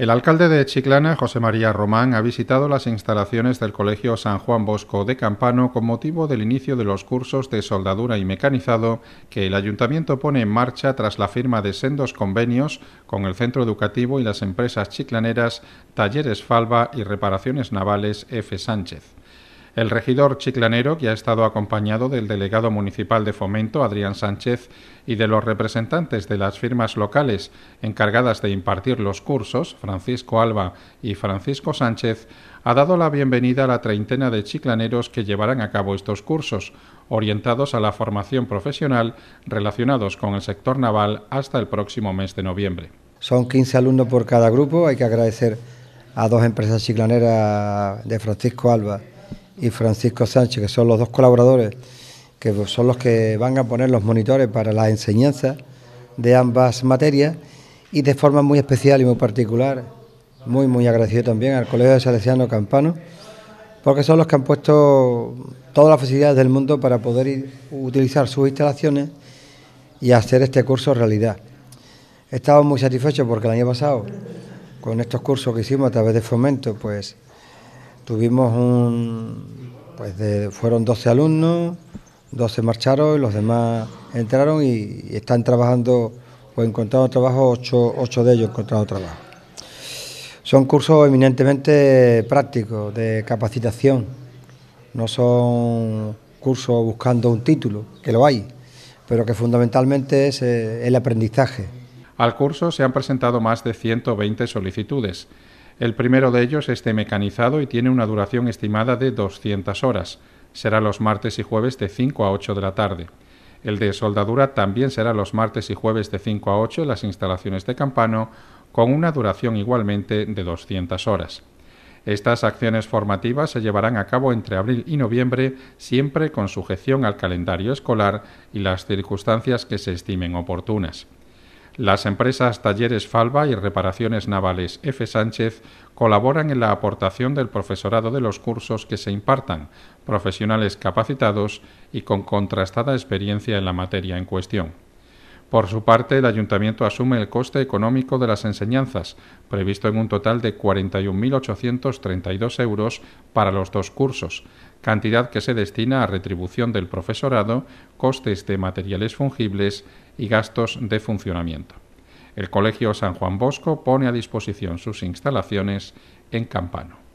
El alcalde de Chiclana, José María Román, ha visitado las instalaciones del Colegio San Juan Bosco de Campano con motivo del inicio de los cursos de soldadura y mecanizado que el ayuntamiento pone en marcha tras la firma de sendos convenios con el centro educativo y las empresas chiclaneras Talleres Falva y Reparaciones Navales F. Sánchez. El regidor chiclanero, que ha estado acompañado del delegado municipal de fomento, Adrián Sánchez, y de los representantes de las firmas locales encargadas de impartir los cursos, Francisco Alba y Francisco Sánchez, ha dado la bienvenida a la treintena de chiclaneros que llevarán a cabo estos cursos, orientados a la formación profesional relacionados con el sector naval hasta el próximo mes de noviembre. Son 15 alumnos por cada grupo, hay que agradecer a dos empresas chiclaneras de Francisco Alba y Francisco Sánchez, que son los dos colaboradores, que son los que van a poner los monitores para la enseñanza de ambas materias y de forma muy especial y muy particular, muy, muy agradecido también al Colegio de Salesiano Campano, porque son los que han puesto todas las facilidades del mundo para poder utilizar sus instalaciones y hacer este curso realidad. Estamos muy satisfechos porque el año pasado, con estos cursos que hicimos a través de Fomento, pues tuvimos un, pues, fueron 12 alumnos, 12 marcharon y los demás entraron y, están trabajando, ...o pues, encontrado trabajo, ocho de ellos encontrado trabajo. Son cursos eminentemente prácticos, de capacitación, no son cursos buscando un título, que lo hay, pero que fundamentalmente es eh, el aprendizaje. Al curso se han presentado más de 120 solicitudes. El primero de ellos esté mecanizado y tiene una duración estimada de 200 horas. Será los martes y jueves de 5 a 8 de la tarde. El de soldadura también será los martes y jueves de 5 a 8 en las instalaciones de Campano, con una duración igualmente de 200 horas. Estas acciones formativas se llevarán a cabo entre abril y noviembre, siempre con sujeción al calendario escolar y las circunstancias que se estimen oportunas. Las empresas Talleres Falva y Reparaciones Navales F. Sánchez colaboran en la aportación del profesorado de los cursos que se impartan, profesionales capacitados y con contrastada experiencia en la materia en cuestión. Por su parte, el ayuntamiento asume el coste económico de las enseñanzas, previsto en un total de 41.832 euros para los dos cursos, cantidad que se destina a retribución del profesorado, costes de materiales fungibles y gastos de funcionamiento. El Colegio San Juan Bosco pone a disposición sus instalaciones en Campano.